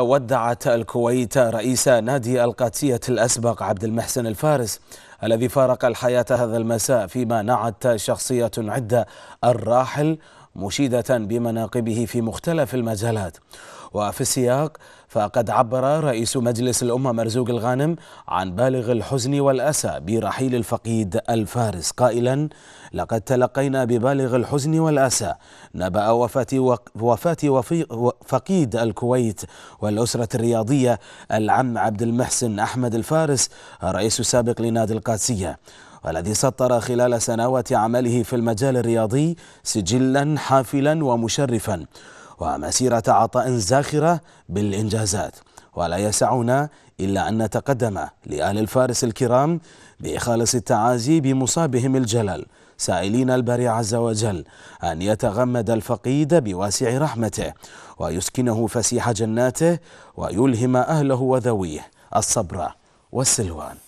ودعت الكويت رئيس نادي القادسية الأسبق عبد المحسن الفارس الذي فارق الحياة هذا المساء فيما نعت شخصية عدة الراحل مشيدة بمناقبه في مختلف المجالات وفي السياق فقد عبر رئيس مجلس الأمة مرزوق الغانم عن بالغ الحزن والأسى برحيل الفقيد الفارس قائلا لقد تلقينا ببالغ الحزن والأسى نبأ وفاة وفاة فقيد الكويت والأسرة الرياضية العم عبد المحسن أحمد الفارس الرئيس السابق لنادي القادسية والذي سطر خلال سنوات عمله في المجال الرياضي سجلا حافلا ومشرفا ومسيرة عطاء زاخرة بالإنجازات ولا يسعنا إلا أن نتقدم لآل الفارس الكرام بإخالص التعازي بمصابهم الجلل سائلين الباري عز وجل أن يتغمد الفقيد بواسع رحمته ويسكنه فسيح جناته ويلهم أهله وذويه الصبر والسلوان